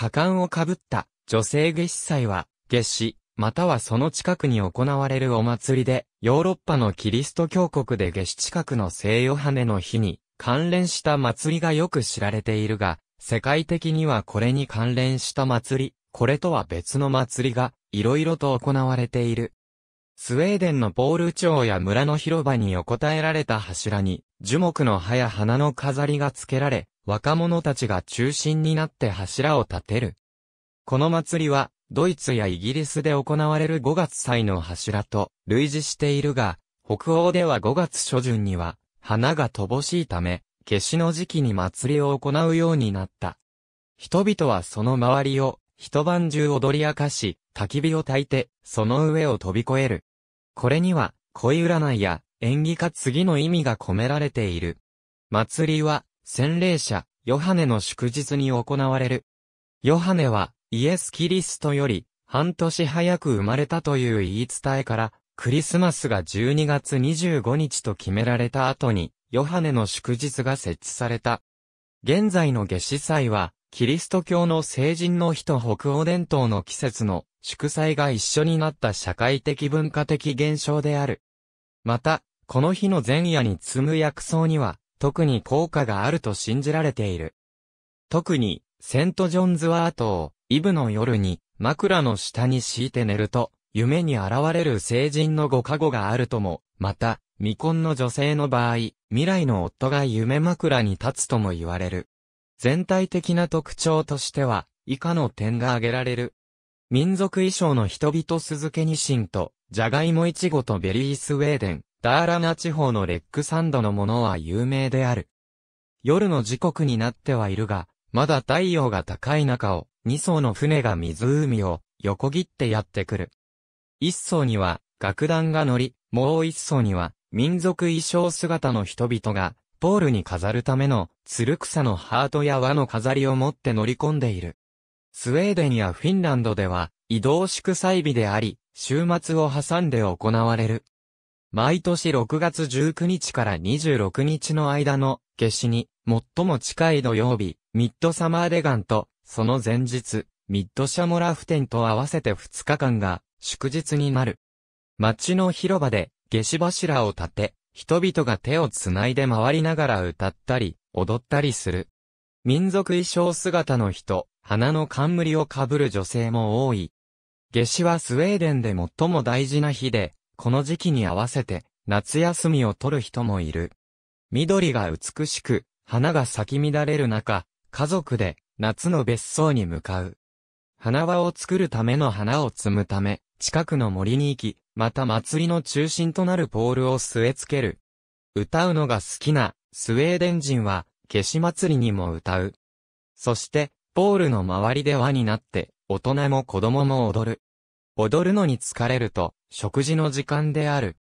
果敢をかぶった女性下司祭は、夏至、またはその近くに行われるお祭りで、ヨーロッパのキリスト教国で夏至近くの聖ヨハネの日に、関連した祭りがよく知られているが、世界的にはこれに関連した祭り、これとは別の祭りが、いろいろと行われている。スウェーデンのポール町や村の広場に横たえられた柱に、樹木の葉や花の飾りが付けられ、若者たちが中心になって柱を立てる。この祭りは、ドイツやイギリスで行われる5月祭の柱と類似しているが、北欧では5月初旬には、花が乏しいため、夏至の時期に祭りを行うようになった。人々はその周りを、一晩中踊り明かし、焚き火を焚いて、その上を飛び越える。これには、恋占いや、縁起か次の意味が込められている。祭りは、洗礼者、ヨハネの祝日に行われる。ヨハネは、イエス・キリストより、半年早く生まれたという言い伝えから、クリスマスが12月25日と決められた後に、ヨハネの祝日が設置された。現在の夏至祭は、キリスト教の成人の日と北欧伝統の季節の祝祭が一緒になった社会的文化的現象である。また、この日の前夜に積む薬草には、特に効果があると信じられている。特に、セントジョンズワートを、イブの夜に、枕の下に敷いて寝ると、夢に現れる成人のご加護があるとも、また、未婚の女性の場合、未来の夫が夢枕に立つとも言われる。全体的な特徴としては、以下の点が挙げられる。民族衣装の人々鈴毛ニシンと、ジャガイモイチゴとベリースウェーデン、ダーラナ地方のレックサンドのものは有名である。夜の時刻になってはいるが、まだ太陽が高い中を、二艘の船が湖を横切ってやってくる。一艘には楽団が乗り、もう一層には、民族衣装姿の人々が、ポールに飾るための、鶴草のハートや輪の飾りを持って乗り込んでいる。スウェーデンやフィンランドでは、移動祝祭日であり、週末を挟んで行われる。毎年6月19日から26日の間の夏至に最も近い土曜日、ミッドサマーデガンと、その前日、ミッドシャモラフテンと合わせて2日間が祝日になる。街の広場で夏至柱を立て、人々が手をつないで回りながら歌ったり、踊ったりする。民族衣装姿の人、花の冠をかぶる女性も多い。夏至はスウェーデンで最も大事な日で、この時期に合わせて夏休みを取る人もいる。緑が美しく、花が咲き乱れる中、家族で夏の別荘に向かう。花輪を作るための花を摘むため、近くの森に行き、また祭りの中心となるポールを据え付ける。歌うのが好きなスウェーデン人は、消し祭りにも歌う。そして、ポールの周りで輪になって、大人も子供も踊る。踊るのに疲れると、食事の時間である。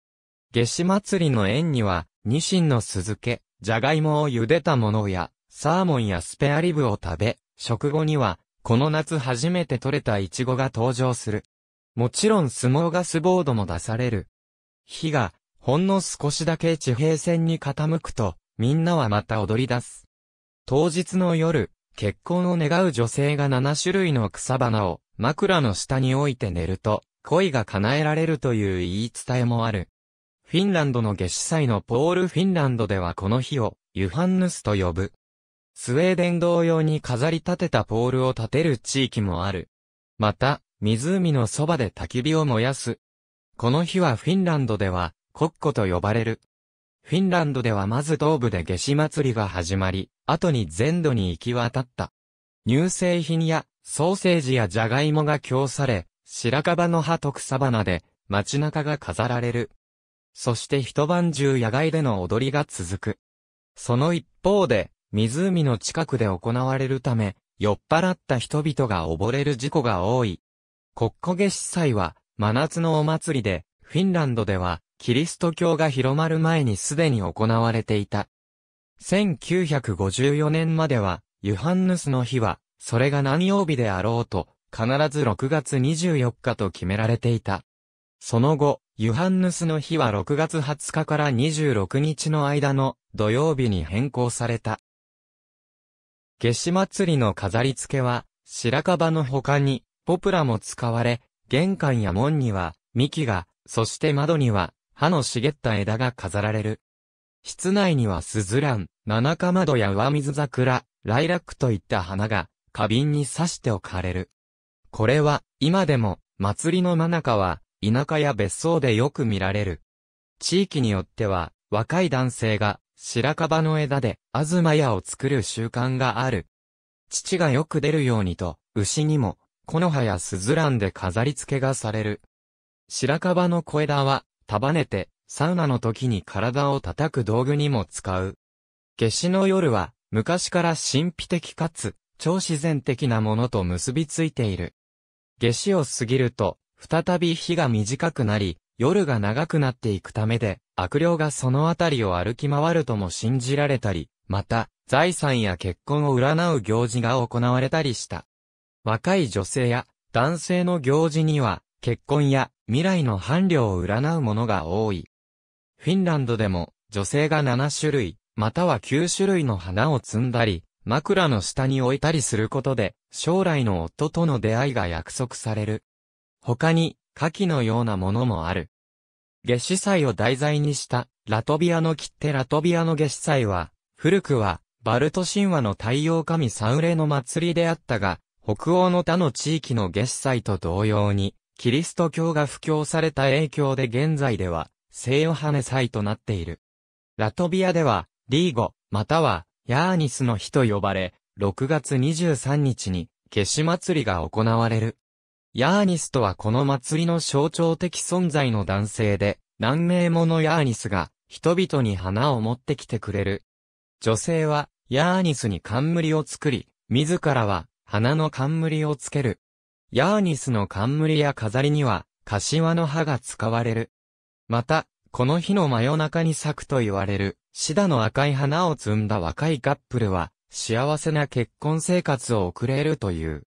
夏至祭りの縁には、ニシンの酢漬け、じゃがいもを茹でたものや、サーモンやスペアリブを食べ、食後には、この夏初めて採れたイチゴが登場する。もちろん相撲ガスボードも出される。火が、ほんの少しだけ地平線に傾くと、みんなはまた踊り出す。当日の夜、結婚を願う女性が7種類の草花を、枕の下に置いて寝ると、恋が叶えられるという言い伝えもある。フィンランドの夏至祭のポールフィンランドではこの日を、ユハンヌスと呼ぶ。スウェーデン同様に飾り立てたポールを立てる地域もある。また、湖のそばで焚き火を燃やす。この日はフィンランドでは、コッコと呼ばれる。フィンランドではまず東部で夏至祭りが始まり、後に全土に行き渡った。乳製品やソーセージやジャガイモが供され、白樺の葉と草花で街中が飾られる。そして一晩中野外での踊りが続く。その一方で、湖の近くで行われるため、酔っ払った人々が溺れる事故が多い。国庫下司祭は、真夏のお祭りで、フィンランドでは、キリスト教が広まる前にすでに行われていた。1954年までは、ユハンヌスの日は、それが何曜日であろうと、必ず6月24日と決められていた。その後、ユハンヌスの日は6月20日から26日の間の土曜日に変更された。夏至祭りの飾り付けは、白樺の他に、ポプラも使われ、玄関や門には、幹が、そして窓には、葉の茂った枝が飾られる。室内にはスズラン、七か窓や上水桜、ライラックといった花が花瓶に刺して置かれる。これは今でも祭りの真中は田舎や別荘でよく見られる。地域によっては若い男性が白樺の枝で東屋を作る習慣がある。父がよく出るようにと牛にも木の葉やスズランで飾り付けがされる。白樺の小枝は束ねてサウナの時に体を叩く道具にも使う。夏至の夜は昔から神秘的かつ超自然的なものと結びついている。夏至を過ぎると、再び日が短くなり、夜が長くなっていくためで、悪霊がその辺りを歩き回るとも信じられたり、また、財産や結婚を占う行事が行われたりした。若い女性や男性の行事には、結婚や未来の伴侶を占うものが多い。フィンランドでも、女性が7種類、または9種類の花を摘んだり、枕の下に置いたりすることで、将来の夫との出会いが約束される。他に、下器のようなものもある。下司祭を題材にした、ラトビアの切手ラトビアの下司祭は、古くは、バルト神話の太陽神サウレの祭りであったが、北欧の他の地域の下司祭と同様に、キリスト教が布教された影響で現在では、聖ヨハネ祭となっている。ラトビアでは、リーゴ、または、ヤーニスの日と呼ばれ、6月23日に、消し祭りが行われる。ヤーニスとはこの祭りの象徴的存在の男性で、何名ものヤーニスが、人々に花を持ってきてくれる。女性は、ヤーニスに冠を作り、自らは、花の冠をつける。ヤーニスの冠や飾りには、柏の葉が使われる。また、この日の真夜中に咲くと言われる、シダの赤い花を摘んだ若いカップルは、幸せな結婚生活を送れるという。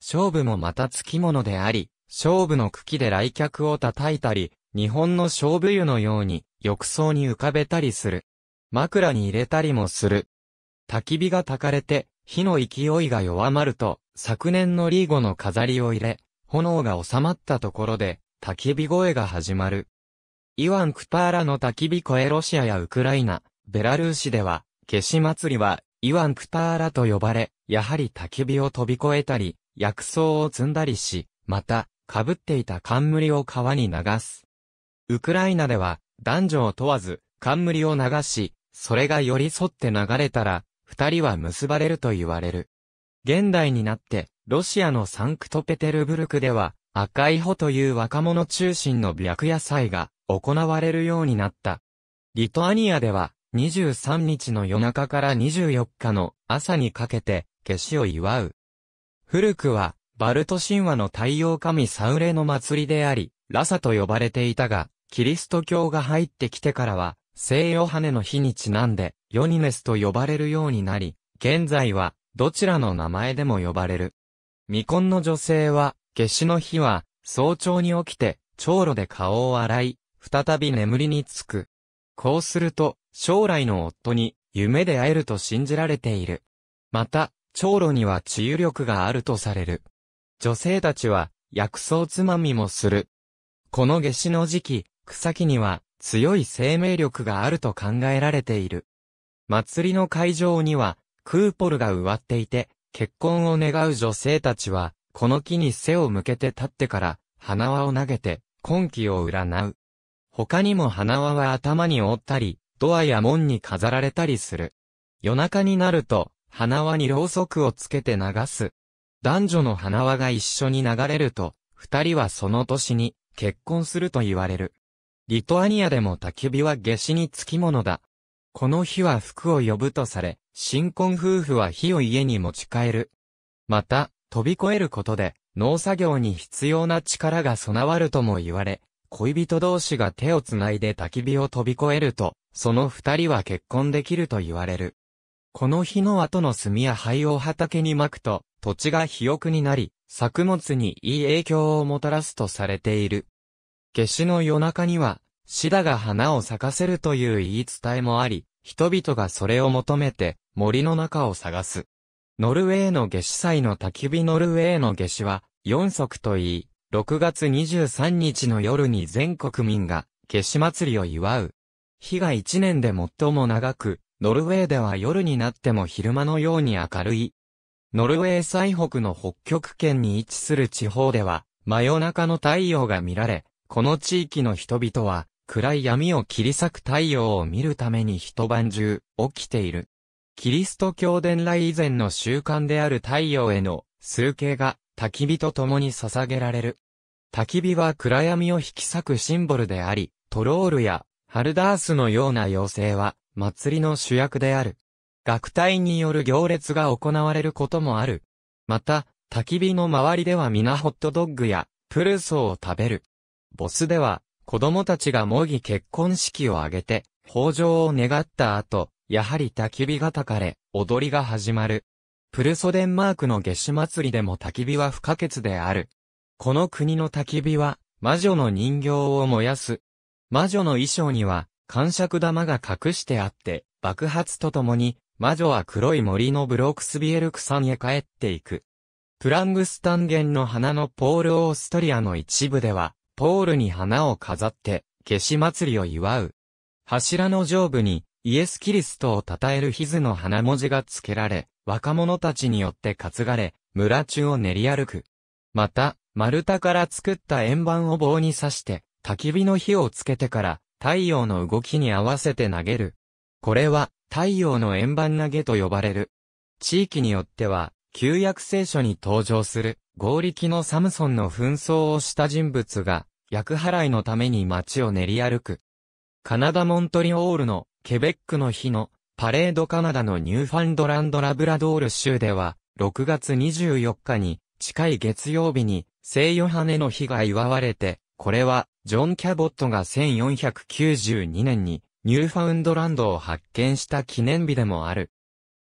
勝負もまた付き物であり、勝負の茎で来客を叩いたり、日本の勝負湯のように、浴槽に浮かべたりする。枕に入れたりもする。焚き火が焚かれて、火の勢いが弱まると、昨年のリーゴの飾りを入れ、炎が収まったところで、焚き火声が始まる。イワン・クパーラの焚き火越えロシアやウクライナ、ベラルーシでは、消し祭りは、イワン・クパーラと呼ばれ、やはり焚き火を飛び越えたり、薬草を積んだりし、また、被っていた冠を川に流す。ウクライナでは、男女を問わず、冠を流し、それが寄り添って流れたら、二人は結ばれると言われる。現代になって、ロシアのサンクトペテルブルクでは、赤い穂という若者中心の白夜祭が行われるようになった。リトアニアでは、23日の夜中から24日の朝にかけて、夏至を祝う。古くは、バルト神話の太陽神サウレの祭りであり、ラサと呼ばれていたが、キリスト教が入ってきてからは、聖ヨハネの日にちなんで、ヨニネスと呼ばれるようになり、現在は、どちらの名前でも呼ばれる。未婚の女性は、夏至の日は、早朝に起きて、長炉で顔を洗い、再び眠りにつく。こうすると、将来の夫に夢で会えると信じられている。また、長老には治癒力があるとされる。女性たちは、薬草つまみもする。この夏至の時期、草木には強い生命力があると考えられている。祭りの会場には、クーポルが植わっていて、結婚を願う女性たちは、この木に背を向けて立ってから、花輪を投げて、婚期を占う。他にも花輪は頭に覆ったり、ドアや門に飾られたりする。夜中になると、花輪にろうそくをつけて流す。男女の花輪が一緒に流れると、二人はその年に結婚すると言われる。リトアニアでも焚き火は下死につきものだ。この日は服を呼ぶとされ、新婚夫婦は火を家に持ち帰る。また、飛び越えることで、農作業に必要な力が備わるとも言われ、恋人同士が手をつないで焚き火を飛び越えると、その二人は結婚できると言われる。この日の後の炭や灰を畑にまくと、土地が肥沃になり、作物にいい影響をもたらすとされている。夏至の夜中には、シダが花を咲かせるという言い伝えもあり、人々がそれを求めて森の中を探す。ノルウェーの夏至祭の焚き火ノルウェーの夏至は、四足といい、6月23日の夜に全国民が、消し祭りを祝う。日が1年で最も長く、ノルウェーでは夜になっても昼間のように明るい。ノルウェー最北の北極圏に位置する地方では、真夜中の太陽が見られ、この地域の人々は、暗い闇を切り裂く太陽を見るために一晩中、起きている。キリスト教伝来以前の習慣である太陽への、数形が、焚き火と共に捧げられる。焚き火は暗闇を引き裂くシンボルであり、トロールやハルダースのような妖精は祭りの主役である。学隊による行列が行われることもある。また、焚き火の周りでは皆ホットドッグやプルーソーを食べる。ボスでは子供たちが模擬結婚式を挙げて、豊穣を願った後、やはり焚き火が焚かれ、踊りが始まる。プルソデンマークの夏至祭りでも焚き火は不可欠である。この国の焚き火は、魔女の人形を燃やす。魔女の衣装には、感触玉が隠してあって、爆発とともに、魔女は黒い森のブロークスビエルク山へ帰っていく。プラングスタンゲンの花のポールオーストリアの一部では、ポールに花を飾って、消し祭りを祝う。柱の上部に、イエス・キリストを称えるヒズの花文字が付けられ、若者たちによって担がれ、村中を練り歩く。また、丸太から作った円盤を棒に刺して、焚き火の火をつけてから、太陽の動きに合わせて投げる。これは、太陽の円盤投げと呼ばれる。地域によっては、旧約聖書に登場する、合力のサムソンの紛争をした人物が、役払いのために街を練り歩く。カナダ・モントリオールの、ケベックの日の、パレードカナダのニューファンドランド・ラブラドール州では、6月24日に、近い月曜日に、聖ヨハネの日が祝われて、これは、ジョン・キャボットが1492年に、ニューファウンドランドを発見した記念日でもある。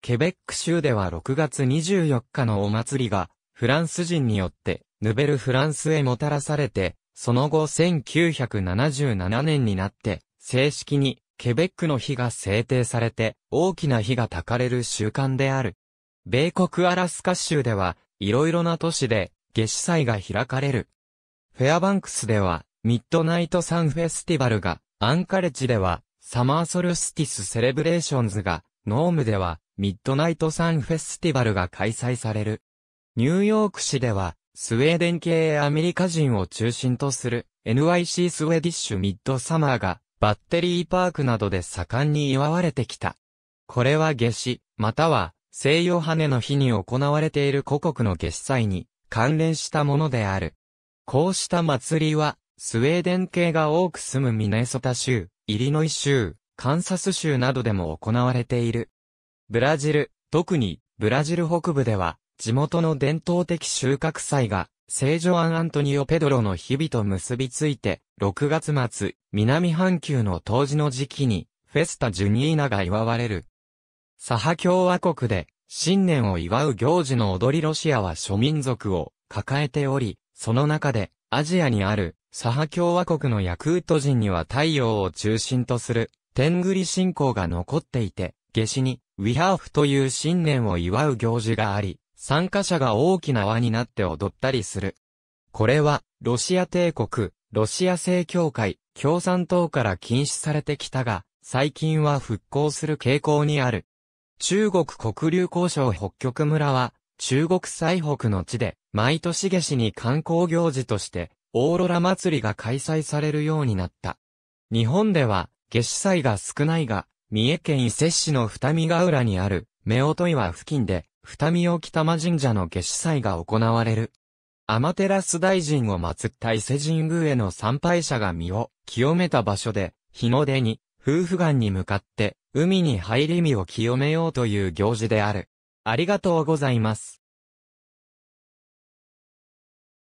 ケベック州では6月24日のお祭りが、フランス人によって、ヌベルフランスへもたらされて、その後1977年になって、正式に、ケベックの日が制定されて、大きな日が焚かれる習慣である。米国アラスカ州では、いろいろな都市で、夏至祭が開かれる。フェアバンクスでは、ミッドナイトサンフェスティバルが、アンカレッジでは、サマーソルスティスセレブレーションズが、ノームでは、ミッドナイトサンフェスティバルが開催される。ニューヨーク市では、スウェーデン系アメリカ人を中心とする NYC スウェディッシュミッドサマーがバッテリーパークなどで盛んに祝われてきた。これは夏至、または西洋羽の日に行われている古国の夏至祭に関連したものである。こうした祭りは、スウェーデン系が多く住むミネソタ州、イリノイ州、カンサス州などでも行われている。ブラジル、特にブラジル北部では、地元の伝統的収穫祭が、聖ジョアン・アントニオ・ペドロの日々と結びついて、6月末、南半球の冬至の時期に、フェスタ・ジュニーナが祝われる。サハ共和国で、新年を祝う行事の踊りロシアは諸民族を抱えており、その中でアジアにあるサハ共和国のヤクート人には太陽を中心とする天狗り信仰が残っていて、下死にウィハーフという新年を祝う行事があり、参加者が大きな輪になって踊ったりする。これは、ロシア帝国、ロシア正教会、共産党から禁止されてきたが、最近は復興する傾向にある。中国黒竜交渉北極村は、中国最北の地で、毎年下市に観光行事として、オーロラ祭りが開催されるようになった。日本では、下市祭が少ないが、三重県伊勢市の二見ヶ浦にある、夫婦岩付近で、二見沖玉神社の下市祭が行われる。天照大神を祀った伊勢神宮への参拝者が身を清めた場所で、日の出に、夫婦眼に向かって、海に入り身を清めようという行事である。ありがとうございます。